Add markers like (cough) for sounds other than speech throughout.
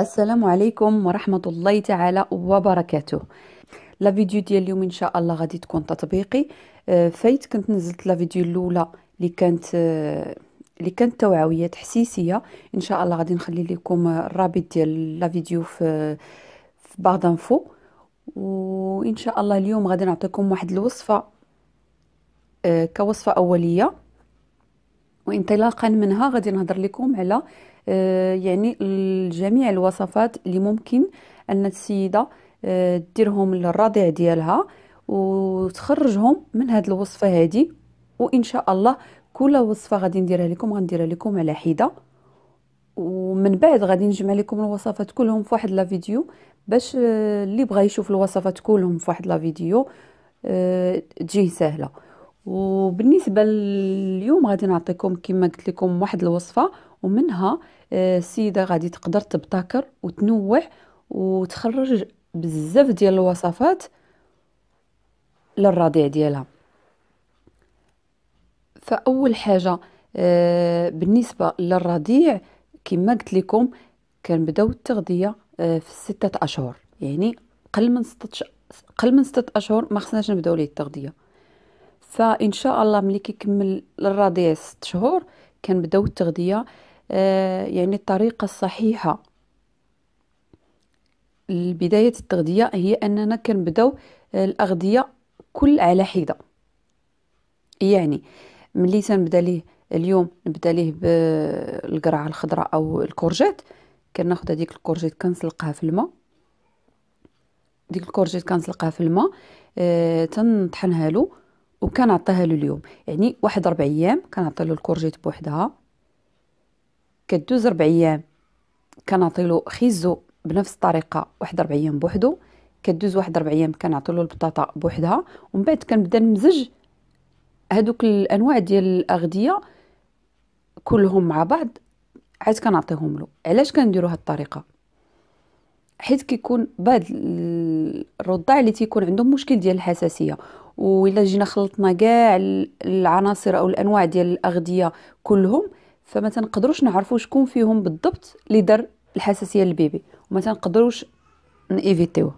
السلام عليكم ورحمة الله تعالى وبركاته لا فيديو ديال اليوم ان شاء الله غادي تكون تطبيقي أه، فايت كنت نزلت لا فيديو الاولى اللي كانت أه، اللي كانت توعويه تحسيسيه ان شاء الله غادي نخلي لكم الرابط ديال لا فيديو في في بعض انفو وان شاء الله اليوم غادي نعطيكم واحد الوصفه أه، كوصفه اوليه وانطلاقا منها غادي نهضر لكم على آه، يعني جميع الوصفات اللي ممكن ان السيده آه، ديرهم للرضيع ديالها وتخرجهم من هذه الوصفه هذه وان شاء الله كل وصفه غادي نديرها لكم غنديرها لكم على حده ومن بعد غادي نجمع لكم الوصفات كلهم في واحد لا فيديو باش آه، اللي بغى يشوف الوصفات كلهم في واحد لا فيديو تجيه سهله وبالنسبه لليوم غادي نعطيكم كما قلت لكم واحد الوصفه ومنها السيده آه، غادي تقدر تبتكر وتنوع وتخرج بزاف ديال الوصفات للرضيع ديالها فاول حاجه آه، بالنسبه للرضيع كما قلت لكم كنبداو التغذيه آه، في سته اشهر يعني قل من سته قل من سته اشهر ما خصناش نبداو ليه التغذيه فان شاء الله ملي كيكمل الرضيع ست شهور كنبداو التغذيه آه يعني الطريقه الصحيحه بدايه التغذيه هي اننا كنبداو الاغذيه كل على حده يعني ملي تنبدا ليه اليوم نبدا ليه بالقرعه الخضراء او الكورجيت كناخذ هذيك الكورجيت كنسلقها في الماء ديك الكورجيت كنسلقها في الماء آه تنطحنها له وكنعطيها له اليوم يعني واحد ربع ايام كنعطي له الكورجيت بوحدها كدوز ربع ايام كنعطي له خيزو بنفس الطريقه واحد ربع ايام بوحدو كدوز واحد ربع ايام كنعطي له البطاطا بوحدها ومن بعد كنبدا نمزج هذوك الانواع ديال الاغذيه كلهم مع بعض عاد كنعطيهم له علاش كنديروا هاد الطريقه حيت كيكون بعض الرضاع اللي تيكون عندهم مشكل ديال الحساسيه وإلا جينا خلطنا كاع العناصر او الانواع ديال الاغذيه كلهم فما تنقدروش نعرفوا شكون فيهم بالضبط اللي دار الحساسيه للبيبي وما تنقدروش نيفيتيو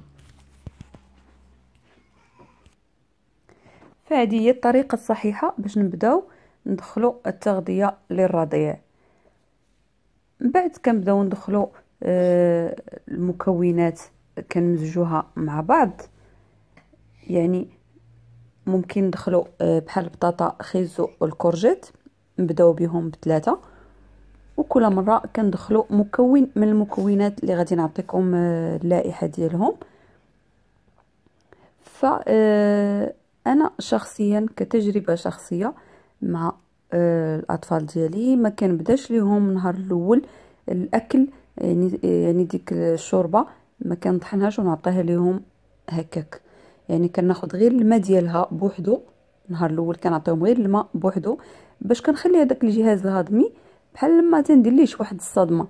فهذه هي الطريقه الصحيحه باش نبداو ندخلوا التغذيه للرضيع من بعد كنبداو ندخلوا آه، المكونات كنمزجوها مع بعض يعني ممكن ندخلو آه، بحال البطاطا خيزو والكورجيت نبداو بهم بثلاثه وكل مره كندخلو مكون من المكونات اللي غادي نعطيكم آه، اللائحه ديالهم ف انا شخصيا كتجربه شخصيه مع الاطفال ديالي ما كنبداش ليهم نهار الاول الاكل آه، آه، يعني ديك الشوربه ما كنطحنهاش ونعطيها ليهم هكاك يعني كناخذ غير الماء ديالها بوحدو نهار الاول كنعطيهم غير الماء بوحدو باش كنخلي هذاك الجهاز الهضمي بحال لما تندير ليه واحد الصدمه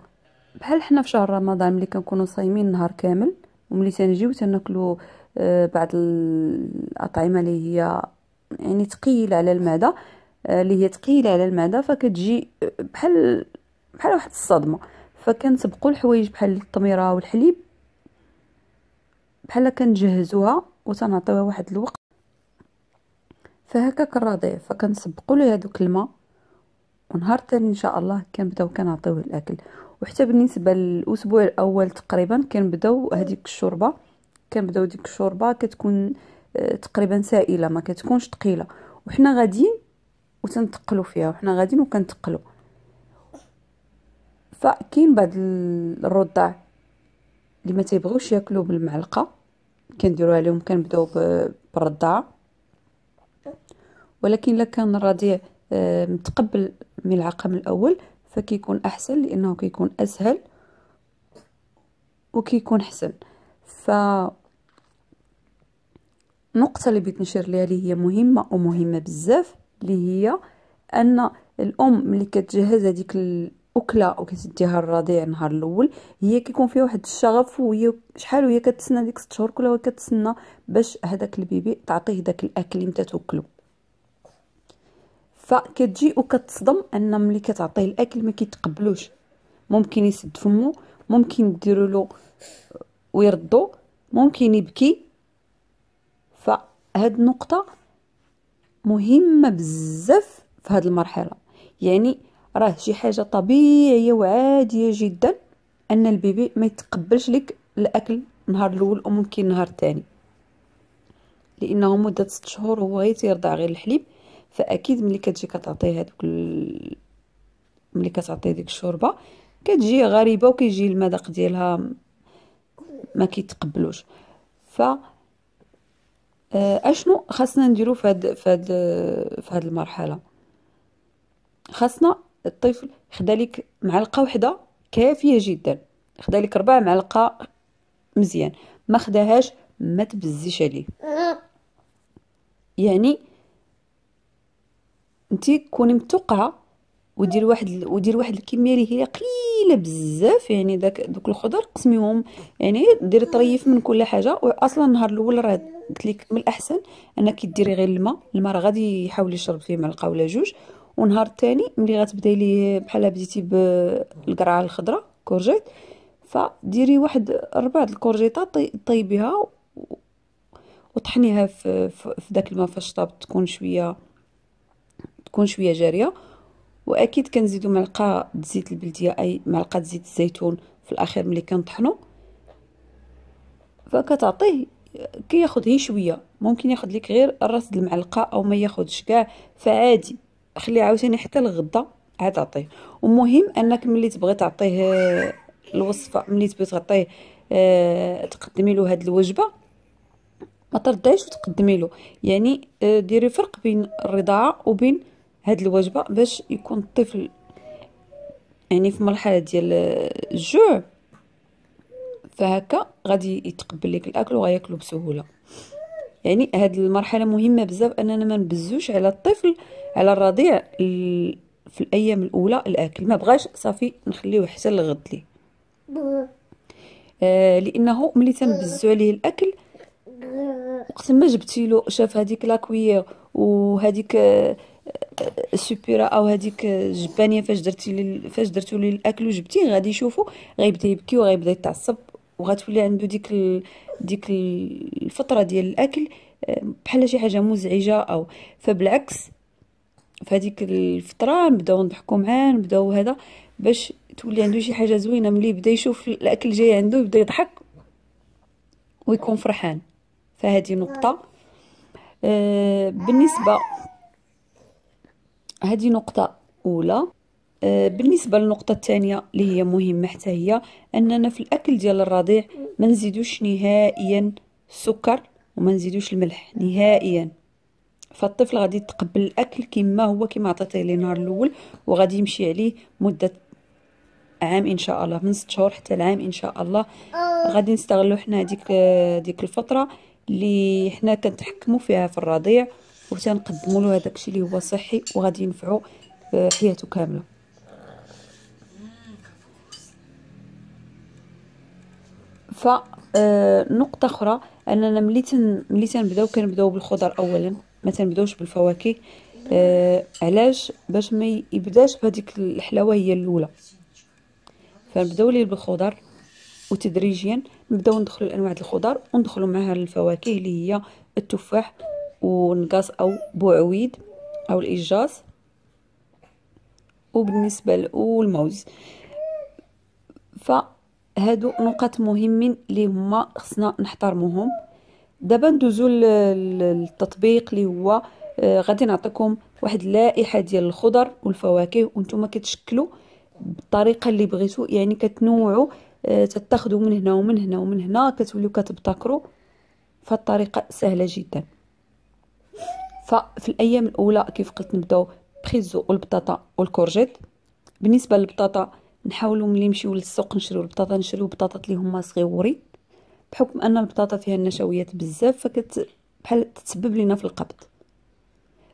بحال حنا في شهر رمضان ملي كنكونوا صايمين نهار كامل وملي تنجيو تناكلوا آه، بعض الاطعمه اللي هي يعني ثقيله على المعده اللي هي ثقيله على المعده فكتجي بحال بحال واحد الصدمه فكنسبقوا الحوايج بحال الطميره والحليب بحال كنجهزوها وتنعطيوها واحد الوقت فهكا كنراضي فكنسبقوا له هذوك الماء ونهار ثاني ان شاء الله كنبداو كنعطيوه الاكل وحتى بالنسبه للاسبوع الاول تقريبا كنبداو هذيك الشوربه كنبداو ديك الشوربه كتكون آه، تقريبا سائله ما كتكونش ثقيله وحنا غاديين وتنتقلوا فيها وحنا غاديين وكنتقلوا فكاين بعض الرضع اللي ما تيبغوش ياكلوا بالمعلقه كنديروها عليهم كنبداو بالرضع ولكن الا كان الرضيع آه، متقبل ملعقه من الاول فكيكون احسن لانه كيكون اسهل وكيكون حسن ف النقطة اللي بغيت نشير ليها اللي هي مهمة ومهمة بزاف اللي هي ان الام ملي كتجهز هذيك اكله وكتديها الرضيع النهار الاول هي كيكون فيها واحد الشغف وهي شحال وهي كتسنى ديك 6 شهور كلها كتسنى باش هذاك البيبي تعطيه داك الاكل اللي توكلو فكتجي وكتصدم ان ملي كتعطيه الاكل ما كيتقبلوش ممكن يسد فمو ممكن ديروا له ويردو ممكن يبكي فهاد النقطه مهمه بزاف في هاد المرحله يعني راه شي حاجه طبيعيه وعاديه جدا ان البيبي ما يتقبلش لك الاكل نهار الاول وممكن نهار الثاني لانه مده 6 شهور هو غير تيرضع غير الحليب فاكيد ملي كتجي كتعطيه هذوك ملي كتعطيه ديك الشوربه كتجي غريبه وكيجي المذاق ديالها ما كيتقبلوش ف آه، اشنو خاصنا نديرو في هاد في هاد في هاد المرحله خاصنا الطفل خدالك معلقه وحده كافيه جدا خدالك ربع معلقه مزيان ما خداهاش ما تبزيش عليه يعني انت كوني متوقعه ودير واحد ودير واحد الكميه اللي هي قليله بزاف يعني داك دوك الخضر قسميهم يعني ديري طريف من كل حاجه واصلا النهار الاول راه قلت لك من الاحسن انك ديري غير الماء الماء راه غادي يحاول يشرب فيه معلقه ولا جوج ونهار الثاني ملي غتبداي ليه بحال بديتي بالقرعه الخضراء كورجيت فديري واحد ربع د الكورجيطات طيبيها وطحنيها في في داك الماء فاش طاب تكون شويه تكون شويه جاريه واكيد كنزيدو معلقه زيت البلديه اي معلقه زيت الزيتون في الاخير ملي كنطحنو فكتعطيه كياخد كي هي شويه ممكن ياخد لك غير الراس د المعلقه او ما ياخذش كاع فعادي خليه عاوتاني حتى الغدا عاد عطيه ومهم انك ملي تبغي تعطيه آه، الوصفه ملي تبغي تعطيه أه تقدمي له هاد الوجبه ما ترضعيش وتقدمي له يعني آه، ديري فرق بين الرضاعه وبين هاد الوجبه باش يكون الطفل يعني في مرحله ديال آه، الجوع فهكا غادي يتقبل لك الاكل وغياكلو بسهوله يعني هاد المرحله مهمه بزاف اننا ما نبزوش على الطفل على الرضيع في الايام الاولى الاكل ما بغاش صافي نخليوه حتى الغد لي آه لانه ملي تنبزو عليه الاكل وقت ما جبتي له شاف هذيك لاكويير وهذيك آه،, آه السوبيرا او هذيك الجبانيه آه، فاش درتي فاش درتو ليه الاكل وجبتيه غادي يشوفو غيبدا يبكي وغيبدا يتعصب وغتولي عنده ديك ال... ديك الفتره ديال الاكل آه، بحال شي حاجه مزعجه او فبالعكس فهذيك الفتره نبداو نضحكوا معاه نبداو هذا باش تولي عنده شي حاجه زوينه ملي بدا يشوف الاكل جاي عنده يبدا يضحك ويكون فرحان فهذه نقطه آه بالنسبه هذه نقطه اولى آه، بالنسبة للنقطة الثانية اللي هي مهمة حتى هي أننا في الأكل ديال الرضيع ما نزيدوش نهائيا السكر وما نزيدوش الملح نهائيا فالطفل غادي يتقبل الأكل كما هو كما عطيتيه ليه نهار الأول وغادي يمشي عليه مدة عام ان شاء الله من ست شهور حتى العام ان شاء الله غادي نستغلو حنا هديك ديك الفتره اللي حنا كنتحكمو فيها في الرضيع وتنقدمو له هذاك الشيء اللي هو صحي وغادي ينفعوا آه، حياته كامله ف آه، نقطة أخرى أننا ملي تن ملي تنبداو كنبداو بالخضر أولا ما تنبداوش بالفواكه آه علاش باش ما يبداش بهذيك الحلاوة هي الأولى فنبداو ليه بالخضر وتدريجيا نبداو ندخلوا لأنواع الخضر وندخلوا معها الفواكه اللي هي التفاح ونقاص أو بوعويد أو الإجاص وبالنسبة والموز هادو نقط مهمين اللي هما خصنا نحترموهم دابا ندوزو للتطبيق اللي هو آه، غادي نعطيكم واحد اللائحه ديال الخضر والفواكه وانتم كتشكلوا بالطريقه اللي بغيتو يعني كتنوعوا آه، تتاخذوا من هنا ومن هنا ومن هنا كتوليو كتبتكروا فالطريقه سهله جدا ففي الايام الاولى كيف قلت نبداو بريزو والبطاطا والكورجيت بالنسبه للبطاطا نحاولوا ملي نمشيو للسوق نشريو البطاطا نشريو بطاطا اللي هما صغيورين بحكم ان البطاطا فيها النشويات بزاف فكت بحال تسبب لنا في القبض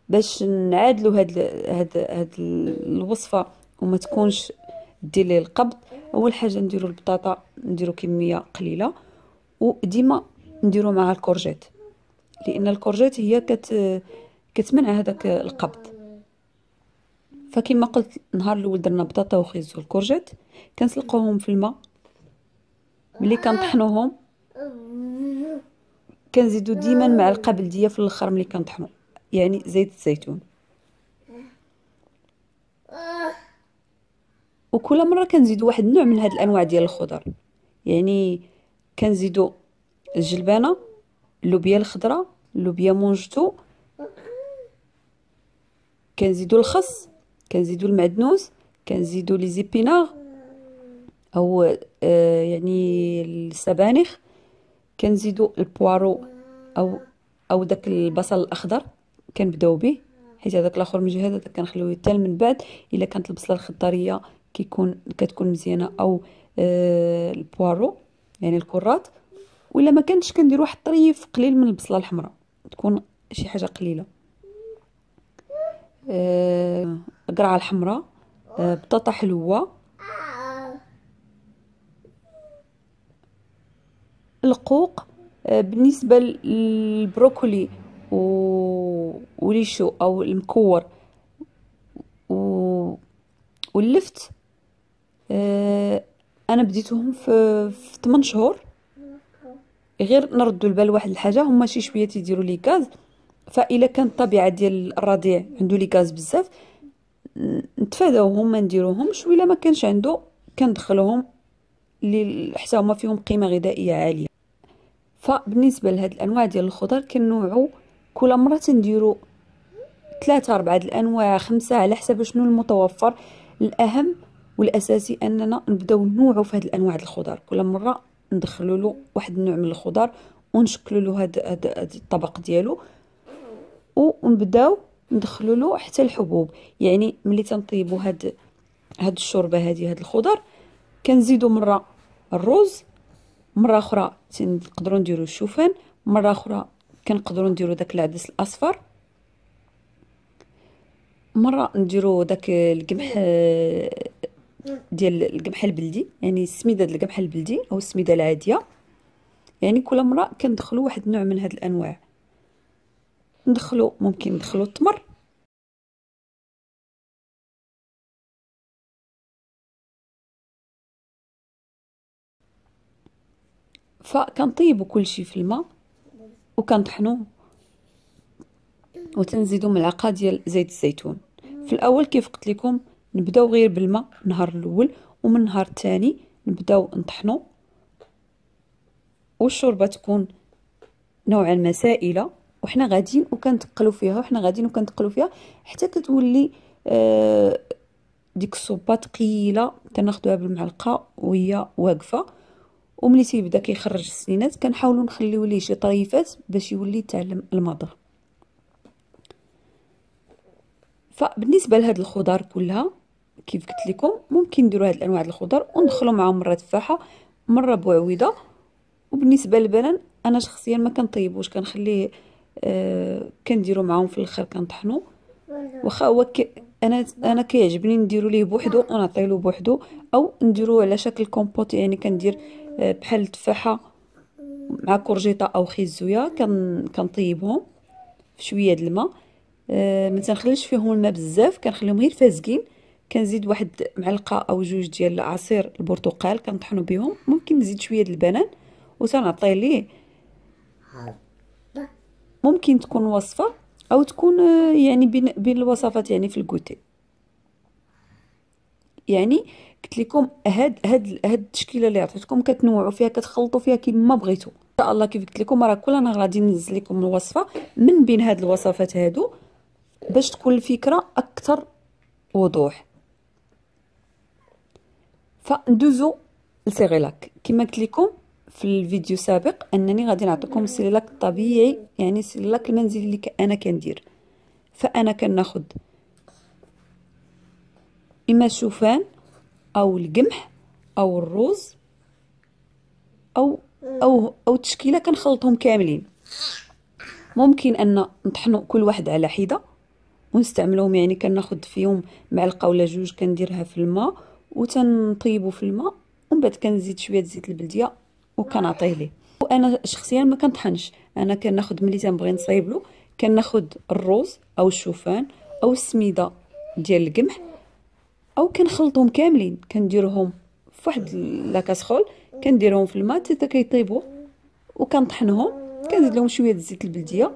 باش نعادلوا هاد ال... هاد هاد الوصفه وما تكونش دير لي القبض اول حاجه نديرو البطاطا نديرو كميه قليله وديما نديرو معها الكورجيت لان الكورجيت هي كت كتمنع هذاك القبض فكما قلت نهار الاول درنا بطاطا وخيز والكورجيت كنسلقوهم في الماء ملي كنطحنوهم كنزيدو ديما معلقه بلديه في الاخر ملي كنطحنو يعني زيت الزيتون وكل مره كنزيدو واحد النوع من هاد الانواع ديال الخضر يعني كنزيدو الجلبانه اللوبيا الخضراء اللوبيا مونجتو كنزيدو الخس كنزيدو المعدنوس كنزيدو لي زيبيناغ او آه، يعني السبانخ كنزيدو البوارو او او داك البصل الاخضر كنبداو به حيت هذاك الاخر جهه هذا كنخليوه حتى من بعد الا كانت البصله الخضريه كيكون كتكون مزيانه او آه، البوارو يعني الكرات ولا ما كانتش كنديرو واحد الطريف قليل من البصله الحمراء تكون شي حاجه قليله آه، قرعه الحمراء آه، بطاطا حلوه القوق آه، بالنسبه للبروكولي وليشو او المكور و... واللفت انا بديتهم في, في 8 شهور غير نردوا البال واحد الحاجه هما شي شويه تيديروا لي كاز فإلا كان الطبيعة ديال الرضيع عنده لي غاز بزاف نتفاداوهم ما نديروهمش ولا ما كانش عنده كندخلهم اللي حتى هما فيهم قيمه غذائيه عاليه فبالنسبه لهاد الانواع ديال الخضر كنوعو كل مره تنديرو ثلاثة أربعة الأنواع خمسة على حسب شنو المتوفر الأهم والأساسي أننا نبداو نوعو في هاد الأنواع ديال الخضر كل مرة ندخلو له واحد النوع من الخضر ونشكلو له هاد, هاد, هاد الطبق ديالو ونبداو ندخلوا له حتى الحبوب يعني ملي تنطيبوا هاد هاد الشوربه هذه هاد الخضر كنزيدوا مره الرز مره اخرى تنقدروا نديروا الشوفان مره اخرى كنقدروا نديروا داك العدس الاصفر مره نديروا داك القمح ديال القمح البلدي يعني السميده ديال القمح البلدي او السميده العاديه يعني كل مره كندخلوا واحد النوع من هاد الانواع ندخلو ممكن ندخلو التمر فكنطيبو كلشي في الماء وكنطحنوه وتنزيدو ملعقه ديال زيت الزيتون في الاول كيف قلت لكم نبداو غير بالماء النهار الاول ومن النهار الثاني نبداو نطحنو والشوربه تكون نوعا ما سائله وحنا غاديين وكنتقلوا فيها وحنا غاديين وكنتقلوا فيها حتى كتولي آه، ديك الصوبه ثقيله كناخذوها بالمعلقه وهي واقفه وملي تيبدا كيخرج السنينات كنحاولوا نخليو ليه شي طريفات باش يولي يتعلم المضغ فبالنسبه لهاد الخضار كلها كيف قلت لكم ممكن نديروا هاد الانواع الخضر وندخلوا معاهم مره تفاحه مره بوعويده وبالنسبه للبنان انا شخصيا ما كنطيبوش كنخليه كنديرو معاهم في الاخر كنطحنو واخا هو انا انا كيعجبني نديرو ليه بوحدو آه. ونعطيلو بوحدو او نديرو على شكل كومبوت يعني كندير آه، بحال التفاحه مع كورجيطه او خيزويا كن كنطيبهم في شويه د الماء آه، ما تنخليش فيهم الماء بزاف كنخليهم غير فازقين كنزيد واحد معلقه او جوج ديال عصير البرتقال كنطحنو بهم ممكن نزيد شويه د البنان وتنعطيه ليه ممكن تكون وصفه او تكون آه، يعني بين بين الوصفات يعني في الكوتي يعني قلت لكم هاد هاد هاد التشكيله اللي عطيتكم كتنوعوا فيها كتخلطوا فيها كما بغيتوا ان شاء الله كيف قلت لكم راه كل نهار غادي ننزل لكم الوصفه من بين هاد الوصفات هادو باش تكون الفكره اكثر وضوح فندوزو لسيغيلاك كما قلت لكم في الفيديو سابق انني غادي نعطيكم السلك الطبيعي يعني السلك المنزلي اللي انا كندير فانا كناخذ اما الشوفان او القمح او الروز او او او تشكيله كنخلطهم كاملين ممكن ان نطحنوا كل واحد على حده ونستعملهم يعني كناخذ فيهم معلقه ولا جوج كنديرها في الماء وتنطيبوا في الماء ومن بعد كنزيد شويه زيت البلديه وكنعطيه ليه وانا شخصيا ما كنطحنش انا كناخد ملي تنبغي نصايب له كناخد الروز او الشوفان او السميده ديال القمح او كنخلطهم كاملين كنديرهم في واحد لاكاسرول كنديرهم في الماء حتى كيطيبوا وكنطحنهم كنزيد لهم شويه الزيت البلديه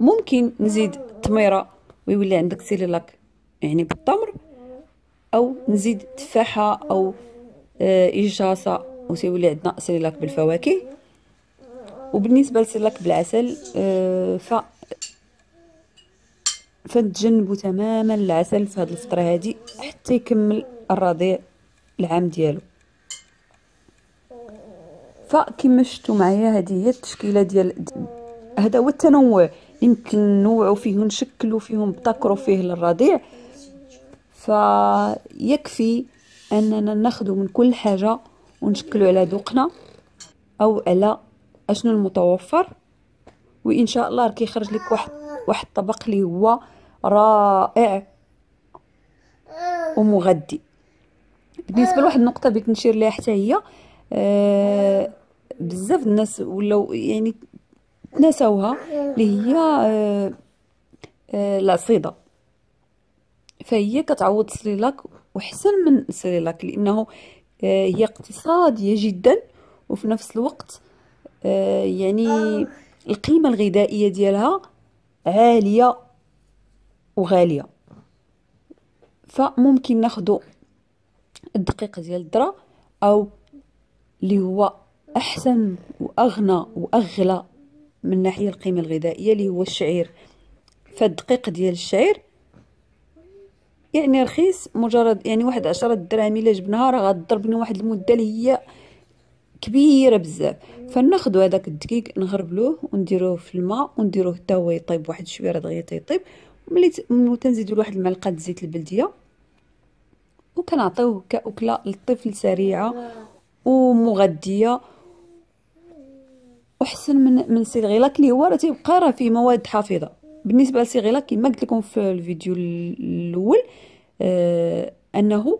ممكن نزيد التميره ويولي عندك سيليلاك يعني بالتمر او نزيد تفاحه او آه، اجاصه وسيولي عندنا سيلاك بالفواكه وبالنسبه لسيلاك بالعسل آه، ف فنتجنبوا تماما العسل في هذه الفتره هذه حتى يكمل الرضيع العام ديالو فكما شفتوا معايا هذه هي التشكيله ديال هذا هو التنوع يمكن نوعوا فيه ونشكلوا فيه ونبتكروا فيه للرضيع فيكفي اننا ناخذ من كل حاجه ونشكلوا على ذوقنا او على اشنو المتوفر وان شاء الله راه كيخرج لك واحد واحد الطبق اللي هو رائع ومغذي بالنسبه لواحد النقطه بغيت نشير ليها حتى هي آه بزاف الناس ولاو يعني تناساوها اللي هي آه آه العصيده فهي كتعوض السريلاك وحسن من السريلاك لانه آه، هي اقتصادية جدا وفي نفس الوقت آه، يعني آه. القيمة الغذائية ديالها عالية وغالية فممكن ناخدو الدقيق ديال الذرة أو اللي هو أحسن وأغنى وأغلى من ناحية القيمة الغذائية اللي هو الشعير فالدقيق ديال الشعير يعني رخيص مجرد يعني واحد عشرة دراهم الا جبناها راه غضربنا واحد المده اللي هي كبيره بزاف فناخدو هذاك الدقيق نغربلوه ونديروه في الماء ونديروه حتى هو يطيب واحد شويه راه دغيا تيطيب ملي تنزيدوا واحد المعلقه زيت البلديه وكنعطيوه كاكله للطفل سريعه ومغذيه وحسن من من سيلغي غيلاك هو راه تيبقى راه فيه مواد حافظه بالنسبه للصيغه كما قلت لكم في الفيديو الاول آه انه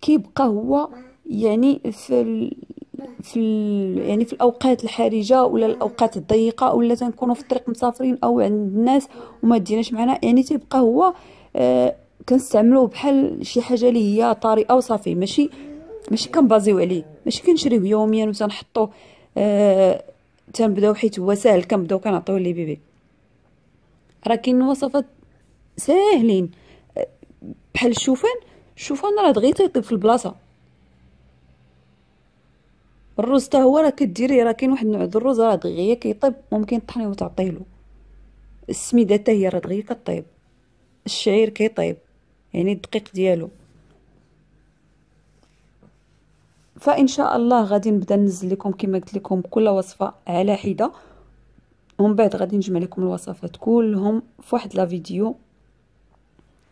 كيبقى هو يعني في ال... في ال... يعني في الاوقات الحرجه ولا الاوقات الضيقه ولا تنكونوا في الطريق مسافرين او عند الناس وما ديناش معنا يعني تيبقى هو آه كنستعملوه بحال شي حاجه اللي هي طارئه وصافي ماشي ماشي كنبازيو عليه ماشي كنشريوه يوميا وتنحطوه آه تنبداو حيت هو ساهل كنبداو كنعطيوه لبيبي راه كاين وصفات ساهلين بحال الشوفان الشوفان راه دغيا تيطيب في البلاصه الرز حتى هو راه كديريه راه كاين واحد النوع ديال الرز راه دغيا كيطيب ممكن تطحنيه وتعطيلو السميده حتى هي راه دغيا كطيب الشعير كيطيب يعني الدقيق ديالو فان شاء الله غادي نبدا ننزل لكم كما قلت لكم كل وصفه على حده ومن بعد غادي نجمع لكم الوصفات كلهم فواحد لا فيديو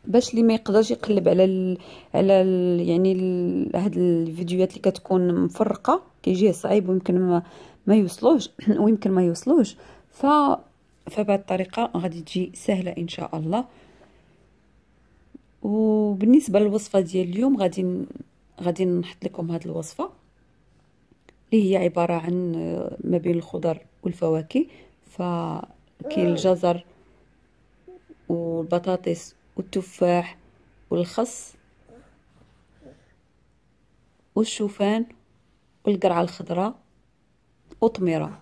باش اللي ما يقدرش يقلب على الـ على الـ يعني هاد الفيديوهات اللي كتكون مفرقه كيجيه صعيب ويمكن ما, ما يوصلوش (clears throat) ويمكن ما يوصلوش ف فبهاد الطريقه غادي تجي سهله ان شاء الله وبالنسبه للوصفه ديال اليوم غادي غادي نحط لكم هاد الوصفه اللي هي عباره عن آه، ما بين الخضر والفواكه فكي الجزر آه. والبطاطس والتفاح والخس والشوفان والقرعه الخضراء وطميره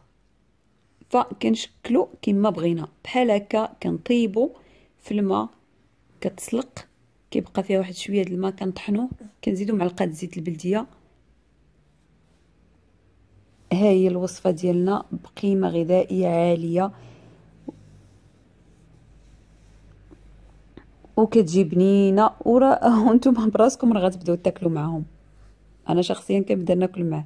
فكنشكلو كيما بغينا بحال هكا كنطيبو في الماء كتسلق كيبقى فيها واحد شويه د الماء كنطحنوه كنزيدو معلقه زيت البلديه هاي الوصفه ديالنا بقيمه غذائيه عاليه وكتجي بنينه وراه (laughs) نتوما براسكم راه غتبداو تاكلوا معاهم انا شخصيا كنبدا ناكل معاه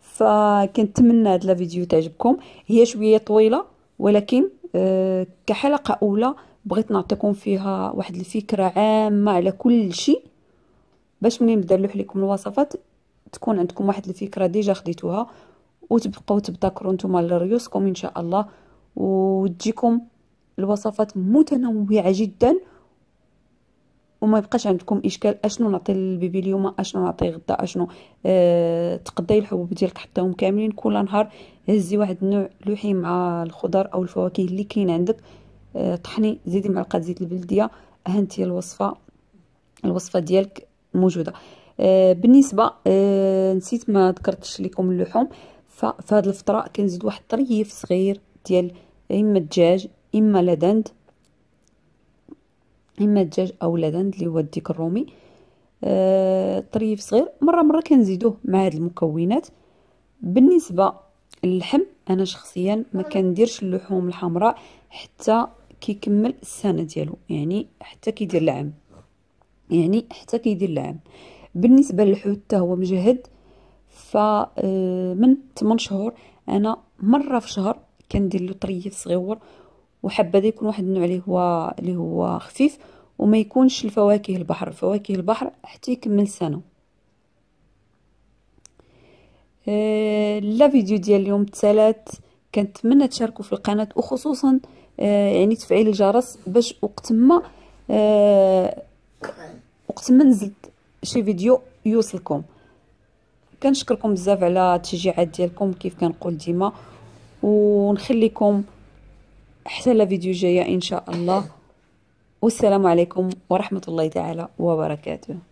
فكنتمنى هاد لا فيديو تعجبكم هي شويه طويله ولكن آه، كحلقه اولى بغيت نعطيكم فيها واحد الفكره عامه على كل شيء باش منين نبدا نلوح لكم الوصفات تكون عندكم واحد الفكره ديجا خديتوها وتبقاو تذكروا نتوما لريوسكم ان شاء الله وتجيكم الوصفات متنوعه جدا وما يبقاش عندكم اشكال اشنو نعطي للبيبي اليوم اشنو نعطي غدا اشنو أه تقضي الحبوب ديالك حطيهم كاملين كل نهار هزي واحد النوع لوحي مع الخضر او الفواكه اللي كاين عندك أه طحني زيدي معلقه زيت البلديه هانتي الوصفه الوصفه ديالك موجوده أه بالنسبه أه نسيت ما ذكرتش لكم اللحوم أه ففي هذه الفطره كنزيد واحد طريف صغير ديال اما الدجاج اما لدند اما الدجاج او لدند اللي هو الديك الرومي آه طريف صغير مره مره كنزيدوه مع هاد المكونات بالنسبه للحم انا شخصيا ما كنديرش اللحوم الحمراء حتى كيكمل السنه ديالو يعني حتى كيدير العام يعني حتى كيدير العام بالنسبه للحوت حتى هو مجهد فمن آه، 8 شهور انا مره في شهر كندير له طريف صغيور وحبذا يكون واحد النوع اللي هو اللي هو خفيف وما يكونش الفواكه البحر فواكه البحر حتى يكمل سنه آه، لا فيديو ديال اليوم الثلاث كنتمنى تشاركوا في القناه وخصوصا آه، يعني تفعيل الجرس باش وقت ما وقت ما نزلت شي فيديو يوصلكم كنشكركم بزاف على التشجيعات ديالكم كيف كنقول ديما ونخليكم حتى لا فيديو جايه ان شاء الله والسلام عليكم ورحمه الله تعالى وبركاته